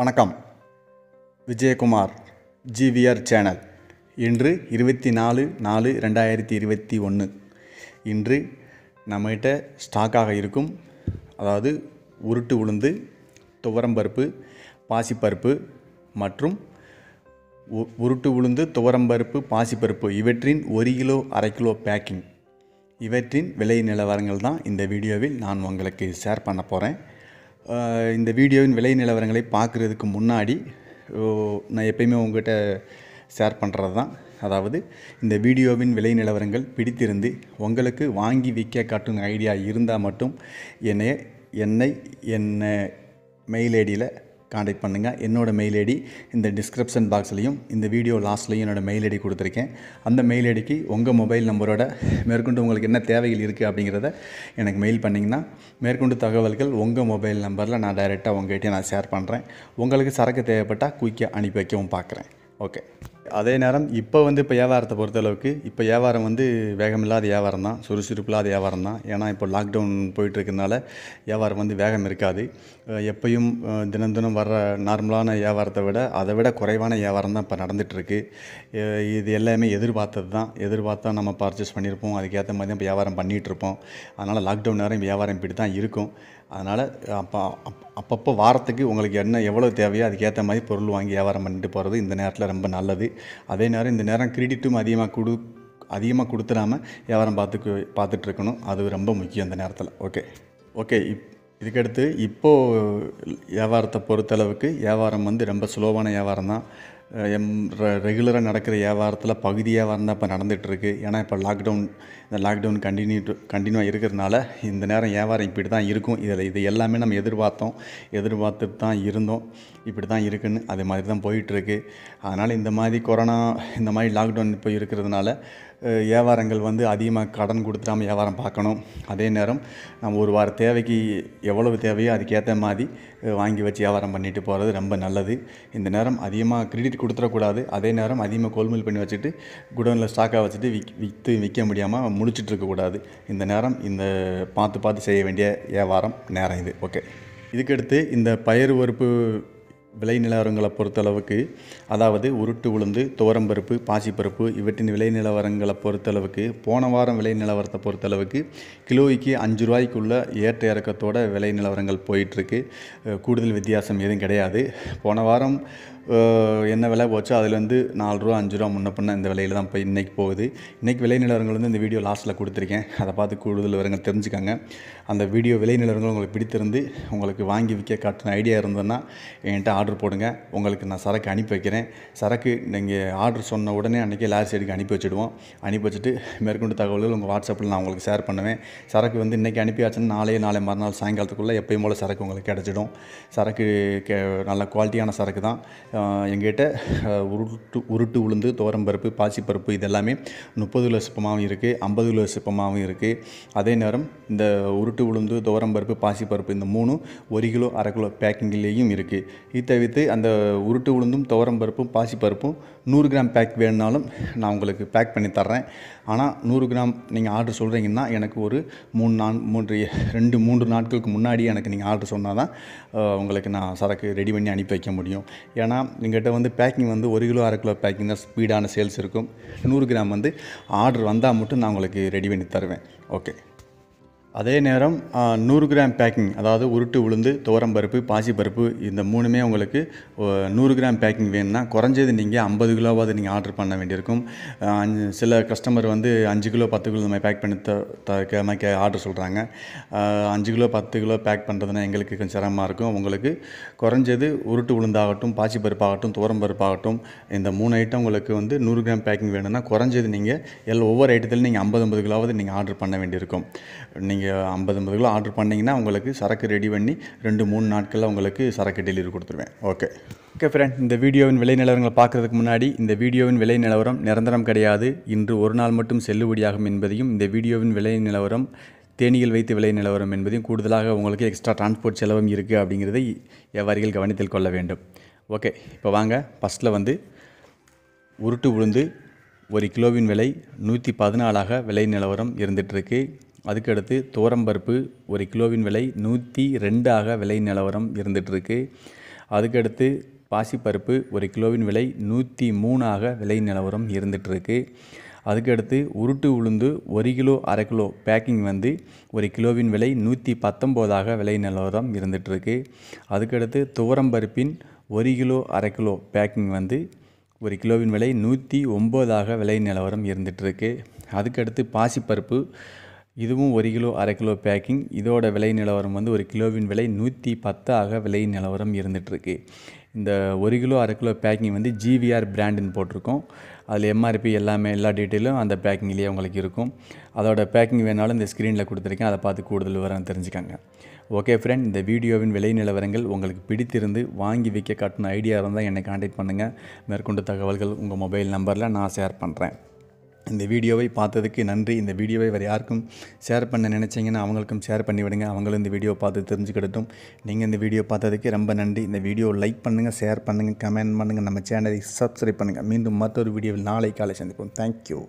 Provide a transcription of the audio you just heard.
வணக்கம் Vijayakumar GVR channel இன்று இருபத்தி நாலு நாலு ரெண்டாயிரத்தி இருபத்தி ஒன்று இன்று நம்மகிட்ட ஸ்டாக்காக இருக்கும் அதாவது உருட்டு உளுந்து துவரம்பருப்பு பாசிப்பருப்பு மற்றும் உருட்டு உளுந்து துவரம்பருப்பு பாசிப்பருப்பு இவற்றின் ஒரு கிலோ அரை கிலோ பேக்கிங் இவற்றின் விலை நிலவரங்கள் தான் இந்த வீடியோவில் நான் உங்களுக்கு ஷேர் பண்ண போகிறேன் இந்த வீடியோவின் விலை நிலவரங்களை பார்க்குறதுக்கு முன்னாடி நான் எப்பயுமே உங்கள்கிட்ட ஷேர் பண்ணுறது தான் அதாவது இந்த வீடியோவின் விலை நிலவரங்கள் பிடித்திருந்து உங்களுக்கு வாங்கி விற்க காட்டும் ஐடியா இருந்தால் மட்டும் என்னை என்னை என்ன மெயில் ஐடியில் காண்டாக்ட் பண்ணுங்கள் என்னோடய மெயில் ஐடி இந்த டிஸ்கிரிப்ஷன் பாக்ஸ்லேயும் இந்த வீடியோ லாஸ்ட்லேயும் என்னோடய மெயில் ஐடி கொடுத்துருக்கேன் அந்த மெயில் ஐடிக்கு உங்கள் மொபைல் நம்பரோட மேற்கொண்டு உங்களுக்கு என்ன தேவைகள் இருக்குது அப்படிங்கிறத எனக்கு மெயில் பண்ணிங்கன்னா மேற்கொண்டு தகவல்கள் உங்கள் மொபைல் நம்பரில் நான் டைரெக்டாக உங்கள்கிட்ட நான் ஷேர் பண்ணுறேன் உங்களுக்கு சரக்கு தேவைப்பட்டால் குயிக்காக அனுப்பி வைக்கவும் பார்க்குறேன் ஓகே அதே நேரம் இப்போ வந்து இப்போ வியாபாரத்தை பொறுத்தளவுக்கு இப்போ வியாபாரம் வந்து வேகமில்லாத வியாபாரம் தான் சுறுசுறுப்பில்லாத வியாபாரம் தான் ஏன்னா இப்போ லாக்டவுன் போயிட்டு இருக்கிறதுனால வியாபாரம் வந்து வேகம் இருக்காது எப்பையும் தினம் தினம் வர்ற நார்மலான வியாபாரத்தை விட அதை விட குறைவான வியாபாரம் தான் இப்போ நடந்துகிட்ருக்கு இது எல்லாமே எதிர்பார்த்தது தான் எதிர்பார்த்தா நம்ம பர்ச்சேஸ் பண்ணியிருப்போம் அதுக்கேற்ற மாதிரி தான் இப்போ வியாபாரம் பண்ணிகிட்ருப்போம் அதனால் லாக்டவுன் நேரம் வியாபாரம் இப்படி தான் இருக்கும் அதனால் அப்போ அப்பப்போ வாரத்துக்கு உங்களுக்கு என்ன எவ்வளோ தேவையோ அதுக்கேற்ற மாதிரி பொருள் வாங்கி வியாபாரம் பண்ணிட்டு போகிறது இந்த நேரத்தில் ரொம்ப நல்லது அதே நேரம் இந்த நேரம் கிரெடிட்டும் அதிகமாக கொடு அதிகமாக கொடுத்துடாமல் வியாபாரம் பார்த்துக்கு பார்த்துட்ருக்கணும் அது ரொம்ப முக்கியம் அந்த நேரத்தில் ஓகே ஓகே இப் இதுக்கடுத்து இப்போது வியாபாரத்தை பொறுத்தளவுக்கு வியாபாரம் வந்து ரொம்ப ஸ்லோவான வியாபாரம் தான் எம் ரெகுலராக நடக்கிற வியாபாரத்தில் பகுதியாக வந்தால் இப்போ நடந்துகிட்ருக்கு ஏன்னா இப்போ லாக்டவுன் இந்த லாக்டவுன் கண்டினியூ கண்டினியூவாக இருக்கிறதுனால இந்த நேரம் வியாபாரம் இப்படி தான் இருக்கும் இதில் இது எல்லாமே நம்ம எதிர்பார்த்தோம் எதிர்பார்த்துட்டு தான் இருந்தோம் இப்படி தான் இருக்குன்னு அது மாதிரி தான் போயிட்டுருக்கு அதனால் இந்த மாதிரி கொரோனா இந்த மாதிரி லாக்டவுன் இப்போ இருக்கிறதுனால வியாபாரங்கள் வந்து அதிகமாக கடன் கொடுத்துடாமல் வியாபாரம் பார்க்கணும் அதே நேரம் நம்ம ஒரு வார தேவைக்கு எவ்வளவு தேவையோ அதுக்கேற்ற மாதிரி வாங்கி வச்சு வியாபாரம் பண்ணிட்டு போகிறது ரொம்ப நல்லது இந்த நேரம் அதிகமாக கிரெடிட் கொடுத்துடக்கூடாது அதே நேரம் அதிகமாக கொள்முதல் பண்ணி வச்சுட்டு குடோனில் ஸ்டாக்காக வச்சுட்டு விக் விற்று விற்க முடியாமல் முடிச்சுட்டு இருக்கக்கூடாது இந்த நேரம் இந்த பார்த்து பார்த்து செய்ய வேண்டிய வியாபாரம் நேரம் இது ஓகே இதுக்கடுத்து இந்த பயிர் உறுப்பு விலை நிலவரங்களை பொறுத்தளவுக்கு அதாவது உருட்டு உளுந்து துவரம்பருப்பு பாசிப்பருப்பு இவற்றின் விளை நிலவரங்களை பொறுத்தளவுக்கு போன வாரம் விலை நிலவரத்தை பொறுத்தளவுக்கு கிலோவுக்கு அஞ்சு ரூபாய்க்குள்ள ஏற்ற இறக்கத்தோட விலை நிலவரங்கள் போயிட்டுருக்கு கூடுதல் வித்தியாசம் எதுவும் கிடையாது போன வாரம் என்ன விலை போச்சோ அதுலேருந்து நாலு ரூபா அஞ்சு ரூபா முன்ன பின்ன இந்த விலையில் தான் இப்போ இன்றைக்கி போகுது இன்றைக்கி விலை நிலவரங்கள் வந்து இந்த வீடியோ லாஸ்ட்டில் கொடுத்துருக்கேன் அதை பார்த்து கூடுதல் விவரங்கள் தெரிஞ்சுக்கோங்க அந்த வீடியோ விலை நிலவரங்கள் உங்களுக்கு பிடித்திருந்து உங்களுக்கு வாங்கி விற்க காட்டின ஐடியா இருந்ததுன்னா என்கிட்ட ஆர்டர் போடுங்க உங்களுக்கு நான் சரக்கு அனுப்பி வைக்கிறேன் சரக்கு நீங்கள் ஆர்டர் சொன்ன உடனே அன்றைக்கி லாரி சைடுக்கு அனுப்பி வச்சுடுவோம் அனுப்பி வச்சுட்டு மேற்கொண்டு தகவல்கள் உங்கள் வாட்ஸ்அப்பில் நான் உங்களுக்கு ஷேர் பண்ணுவேன் சரக்கு வந்து இன்றைக்கி அனுப்பியாச்சுன்னா நாளையே நாளை மறுநாள் சாயங்காலத்துக்குள்ளே எப்பயும் போல் சரக்கு உங்களுக்கு கிடச்சிடும் சரக்கு கே நல்ல குவாலிட்டியான சரக்கு தான் எங்கிட்ட உருட்டு உருட்டு உளுந்து துவரம்பருப்பு பாசிப்பருப்பு இதெல்லாமே முப்பது கிலோ சிப்பமாகவும் இருக்குது ஐம்பது கிலோ சிப்பமாகவும் இருக்குது அதே நேரம் இந்த உருட்டு உளுந்து துவரம்பருப்பு பாசிப்பருப்பு இந்த மூணும் ஒரு கிலோ அரை கிலோ பேக்கிங்லேயும் இருக்குது இது தவிர்த்து அந்த உருட்டு உளுந்தும் துவரம்பருப்பும் பாசிப்பருப்பும் நூறு கிராம் பேக் வேணுனாலும் நான் உங்களுக்கு பேக் பண்ணி தர்றேன் ஆனால் நூறு கிராம் நீங்கள் ஆர்டர் சொல்கிறீங்கன்னா எனக்கு ஒரு மூணு நான் மூன்று ரெண்டு மூன்று நாட்களுக்கு முன்னாடி எனக்கு நீங்கள் ஆர்டர் சொன்னால் தான் உங்களுக்கு நான் சரக்கு ரெடி பண்ணி அனுப்பி வைக்க முடியும் ஏன்னா எங்கள்கிட்ட வந்து பேக்கிங் வந்து ஒரு கிலோ அரை கிலோ பேக்கிங் தான் ஸ்பீடான சேல்ஸ் இருக்கும் நூறு கிராம் வந்து ஆர்டர் வந்தால் மட்டும் நான் உங்களுக்கு ரெடி பண்ணி தருவேன் ஓகே அதே நேரம் நூறு கிராம் பேக்கிங் அதாவது உருட்டு உளுந்து பருப்பு பாசி பருப்பு இந்த மூணுமே உங்களுக்கு நூறு கிராம் பேக்கிங் வேணும்னா குறைஞ்சது நீங்கள் ஐம்பது கிலோவாவது நீங்கள் ஆர்டர் பண்ண வேண்டியிருக்கும் அஞ்சு சில கஸ்டமர் வந்து அஞ்சு கிலோ பத்து கிலோ நம்ம பேக் பண்ணி த ஆர்டர் சொல்கிறாங்க அஞ்சு கிலோ பத்து கிலோ பேக் பண்ணுறதுனா எங்களுக்கு கொஞ்சம் சிரமமாக இருக்கும் உங்களுக்கு குறைஞ்சது உருட்டு உளுந்தாகட்டும் பாசி பருப்பாகட்டும் பருப்பாகட்டும் இந்த மூணு ஐட்டம் உங்களுக்கு வந்து நூறு கிராம் பேக்கிங் வேணும்னா குறைஞ்சது நீங்கள் எல்லா ஒவ்வொரு ஐட்டத்தில் நீங்கள் ஐம்பது ஐம்பது கிலோவாவது நீங்கள் ஆர்டர் பண்ண வேண்டியிருக்கும் நீங்கள் நீங்கள் ஐம்பது ஐம்பது கிலோ ஆர்டர் பண்ணிங்கன்னா உங்களுக்கு சரக்கு ரெடி பண்ணி ரெண்டு மூணு நாட்களில் உங்களுக்கு சரக்கு டெலிவரி கொடுத்துருவேன் ஓகே ஓகே ஃப்ரெண்ட் இந்த வீடியோவின் விலை நிலவரங்களை பார்க்குறதுக்கு முன்னாடி இந்த வீடியோவின் விலை நிலவரம் நிரந்தரம் கிடையாது இன்று ஒரு நாள் மட்டும் செல்லுபடியாகும் என்பதையும் இந்த வீடியோவின் விலை நிலவரம் தேனியில் வைத்து விலை நிலவரம் என்பதையும் கூடுதலாக உங்களுக்கு எக்ஸ்ட்ரா டிரான்ஸ்போர்ட் செலவும் இருக்குது அப்படிங்கிறதை வியாபாரிகள் கவனத்தில் கொள்ள வேண்டும் ஓகே இப்போ வாங்க ஃபஸ்ட்டில் வந்து உருட்டு உளுந்து ஒரு கிலோவின் விலை நூற்றி பதினாலாக விலை நிலவரம் இருந்துகிட்ருக்கு அதுக்கடுத்து தோரம்பருப்பு ஒரு கிலோவின் விலை நூற்றி ரெண்டாக விலை நிலவரம் இருந்துகிட்ருக்கு அதுக்கடுத்து பாசிப்பருப்பு ஒரு கிலோவின் விலை நூற்றி மூணாக விலை நிலவரம் இருந்துகிட்ருக்கு அதுக்கடுத்து உருட்டு உளுந்து ஒரு கிலோ அரை கிலோ பேக்கிங் வந்து ஒரு கிலோவின் விலை நூற்றி பத்தொம்போதாக விலை நிலவரம் இருந்துகிட்ருக்கு அதுக்கடுத்து துவரம்பருப்பின் ஒரு கிலோ அரை கிலோ பேக்கிங் வந்து ஒரு கிலோவின் விலை நூற்றி ஒம்போதாக விலை நிலவரம் இருந்துகிட்ருக்கு அதுக்கடுத்து பாசிப்பருப்பு இதுவும் ஒரு கிலோ அரை கிலோ பேக்கிங் இதோட விலை நிலவரம் வந்து ஒரு கிலோவின் விலை நூற்றி பத்தாக விலை நிலவரம் இருந்துகிட்ருக்கு இந்த ஒரு கிலோ அரை கிலோ பேக்கிங் வந்து ஜிவிஆர் பிராண்டுன்னு போட்டிருக்கோம் அதில் எம்ஆர்பி எல்லாமே எல்லா டீட்டெயிலும் அந்த பேக்கிங்லேயே உங்களுக்கு இருக்கும் அதோட பேக்கிங் வேணாலும் இந்த ஸ்க்ரீனில் கொடுத்துருக்கேன் அதை பார்த்து கூடுதல் விவரம் தெரிஞ்சுக்காங்க ஓகே ஃப்ரெண்ட் இந்த வீடியோவின் விலை நிலவரங்கள் உங்களுக்கு பிடித்திருந்து வாங்கி விற்க காட்டின ஐடியா இருந்தால் என்னை காண்டாக்ட் பண்ணுங்கள் மேற்கொண்டு தகவல்கள் உங்கள் மொபைல் நம்பரில் நான் ஷேர் பண்ணுறேன் இந்த வீடியோவை பார்த்ததுக்கு நன்றி இந்த வீடியோவை வேறு யாருக்கும் ஷேர் பண்ண நினச்சிங்கன்னா அவங்களுக்கும் ஷேர் பண்ணி விடுங்க அவங்களும் இந்த வீடியோ பார்த்து தெரிஞ்சுக்கிடட்டும் நீங்கள் இந்த வீடியோ பார்த்ததுக்கு ரொம்ப நன்றி இந்த வீடியோ லைக் பண்ணுங்கள் ஷேர் பண்ணுங்கள் கமெண்ட் பண்ணுங்கள் நம்ம சேனலை சப்ஸ்கிரைப் பண்ணுங்கள் மீண்டும் மற்றொரு வீடியோவில் நாளை காலை சந்திப்போம் தேங்க்யூ